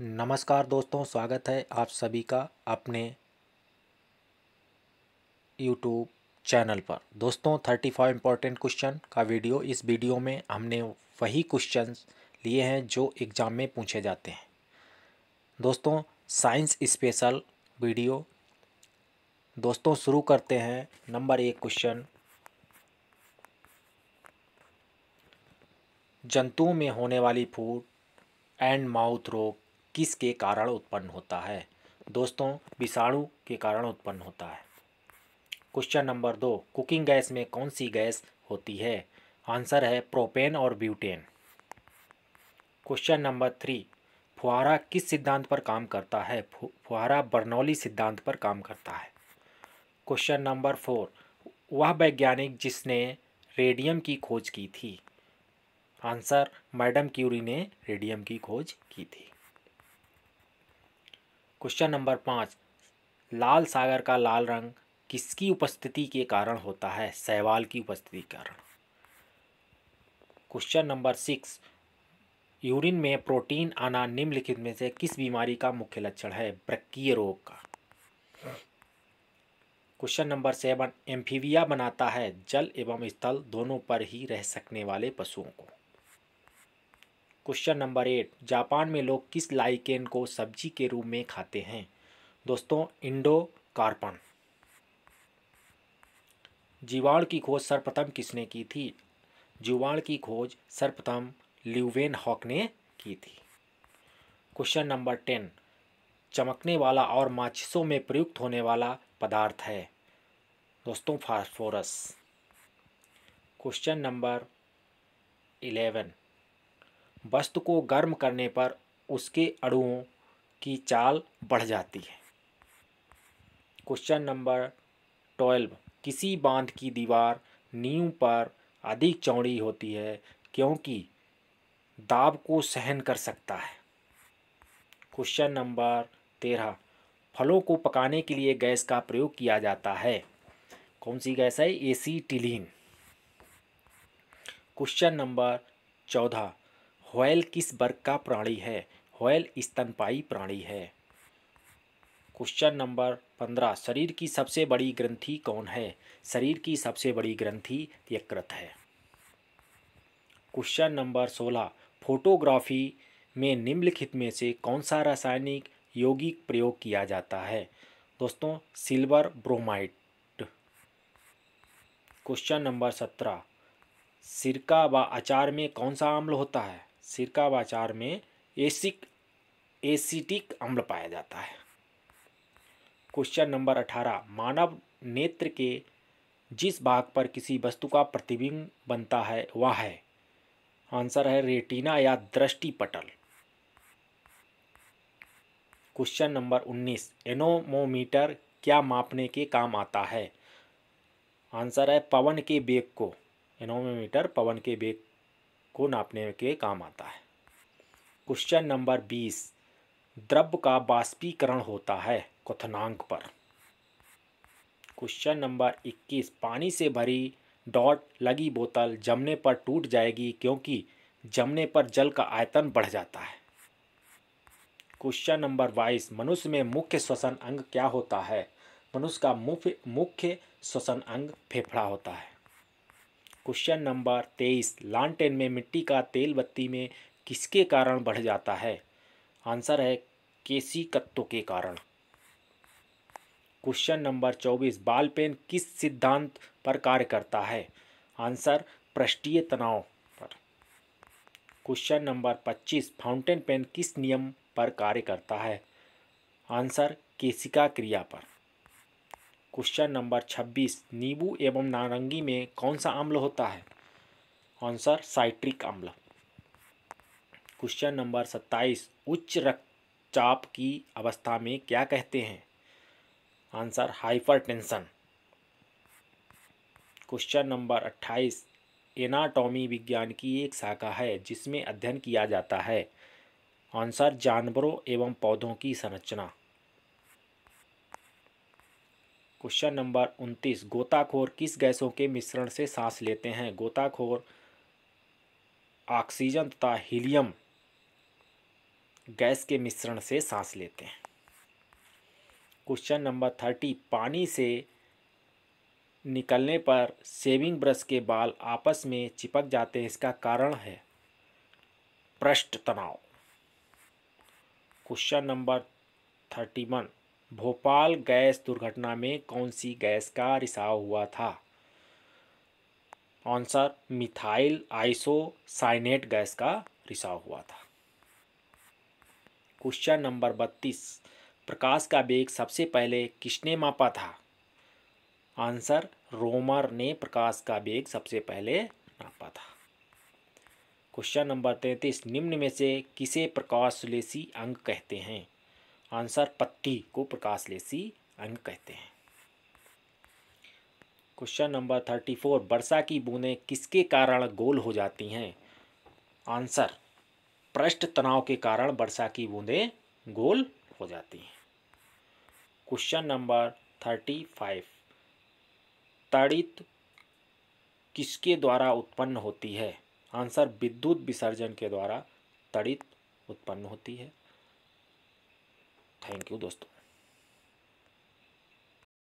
नमस्कार दोस्तों स्वागत है आप सभी का अपने यूट्यूब चैनल पर दोस्तों थर्टी फाइव इंपॉर्टेंट क्वेश्चन का वीडियो इस वीडियो में हमने वही क्वेश्चन लिए हैं जो एग्ज़ाम में पूछे जाते हैं दोस्तों साइंस स्पेशल वीडियो दोस्तों शुरू करते हैं नंबर एक क्वेश्चन जंतुओं में होने वाली फूड एंड माउथ रोग किसके कारण उत्पन्न होता है दोस्तों विषाणु के कारण उत्पन्न होता है क्वेश्चन नंबर दो कुकिंग गैस में कौन सी गैस होती है आंसर है प्रोपेन और ब्यूटेन क्वेश्चन नंबर थ्री फुहारा किस सिद्धांत पर काम करता है फुहारा बर्नौली सिद्धांत पर काम करता है क्वेश्चन नंबर फोर वह वैज्ञानिक जिसने रेडियम की खोज की थी आंसर मैडम क्यूरी ने रेडियम की खोज की थी क्वेश्चन नंबर पाँच लाल सागर का लाल रंग किसकी उपस्थिति के कारण होता है सहवाल की उपस्थिति के कारण क्वेश्चन नंबर सिक्स यूरिन में प्रोटीन आना निम्नलिखित में से किस बीमारी का मुख्य लक्षण है ब्रक्कीय रोग का क्वेश्चन नंबर सेवन एम्फीविया बनाता है जल एवं स्थल दोनों पर ही रह सकने वाले पशुओं को क्वेश्चन नंबर एट जापान में लोग किस लाइकेन को सब्जी के रूप में खाते हैं दोस्तों इंडो कार्पन जीवाणु की खोज सर्वप्रथम किसने की थी जीवाणु की खोज सर्वप्रथम ल्यूवेन हॉक ने की थी क्वेश्चन नंबर टेन चमकने वाला और माचिसों में प्रयुक्त होने वाला पदार्थ है दोस्तों फास्फोरस क्वेश्चन नंबर इलेवन वस्तु को गर्म करने पर उसके अड़ुओं की चाल बढ़ जाती है क्वेश्चन नंबर ट्वेल्व किसी बांध की दीवार नींव पर अधिक चौड़ी होती है क्योंकि दाब को सहन कर सकता है क्वेश्चन नंबर तेरह फलों को पकाने के लिए गैस का प्रयोग किया जाता है कौन सी गैस है एसीटिलीन क्वेश्चन नंबर चौदह होयल किस वर्ग का प्राणी है होयल स्तनपाई प्राणी है क्वेश्चन नंबर पंद्रह शरीर की सबसे बड़ी ग्रंथि कौन है शरीर की सबसे बड़ी ग्रंथि यकृत है क्वेश्चन नंबर सोलह फोटोग्राफी में निम्नलिखित में से कौन सा रासायनिक यौगिक प्रयोग किया जाता है दोस्तों सिल्वर ब्रोमाइड क्वेश्चन नंबर सत्रह सिरका व अचार में कौन सा अम्ल होता है सिरका बाचार में एसिक एसिटिक अम्ल पाया जाता है क्वेश्चन नंबर अठारह मानव नेत्र के जिस भाग पर किसी वस्तु का प्रतिबिंब बनता है वह है आंसर है रेटिना या दृष्टि पटल क्वेश्चन नंबर उन्नीस एनोमोमीटर क्या मापने के काम आता है आंसर है पवन के बेग को एनोमोमीटर पवन के बेग को नापने के काम आता है क्वेश्चन नंबर बीस द्रव्य का बाष्पीकरण होता है क्वथनांक पर क्वेश्चन नंबर इक्कीस पानी से भरी डॉट लगी बोतल जमने पर टूट जाएगी क्योंकि जमने पर जल का आयतन बढ़ जाता है क्वेश्चन नंबर बाईस मनुष्य में मुख्य श्वसन अंग क्या होता है मनुष्य का मुख्य मुख्य श्वसन अंग फेफड़ा होता है क्वेश्चन नंबर तेईस लालटेन में मिट्टी का तेल बत्ती में किसके कारण बढ़ जाता है आंसर है केसी कत्तों के कारण क्वेश्चन नंबर चौबीस बाल पेन किस सिद्धांत पर कार्य करता है आंसर पृष्ठीय तनाव पर क्वेश्चन नंबर पच्चीस फाउंटेन पेन किस नियम पर कार्य करता है आंसर केसिका क्रिया पर क्वेश्चन नंबर छब्बीस नींबू एवं नारंगी में कौन सा अम्ल होता है आंसर साइट्रिक अम्ल क्वेश्चन नंबर सत्ताईस उच्च रक्तचाप की अवस्था में क्या कहते हैं आंसर हाइपरटेंशन क्वेश्चन नंबर अट्ठाईस एनाटॉमी विज्ञान की एक शाखा है जिसमें अध्ययन किया जाता है आंसर जानवरों एवं पौधों की संरचना क्वेश्चन नंबर उनतीस गोताखोर किस गैसों के मिश्रण से सांस लेते हैं गोताखोर ऑक्सीजन तथा हीलियम गैस के मिश्रण से सांस लेते हैं क्वेश्चन नंबर थर्टी पानी से निकलने पर सेविंग ब्रश के बाल आपस में चिपक जाते हैं इसका कारण है पृष्ठ तनाव question number thirty one Bhopal gas दुर्घटना में कौन सी गैस का रिसाव हुआ था आंसर मिथाइल आइसोसाइनेट गैस का रिसाव हुआ था क्वेश्चन नंबर बत्तीस प्रकाश का वेग सबसे पहले किसने मापा था आंसर रोमर ने प्रकाश का वेग सबसे पहले मापा था क्वेश्चन नंबर तैंतीस निम्न में से किसे प्रकाशलेसी अंग कहते हैं आंसर पत्ती को प्रकाश लेसी अंग कहते हैं क्वेश्चन नंबर थर्टी फोर वर्षा की बूंदें किसके कारण गोल हो जाती हैं आंसर पृष्ठ तनाव के कारण वर्षा की बूंदें गोल हो जाती हैं क्वेश्चन नंबर थर्टी फाइव ताड़ित किसके द्वारा उत्पन्न होती है आंसर विद्युत विसर्जन के द्वारा तड़ित उत्पन्न होती है थैंक यू दोस्तों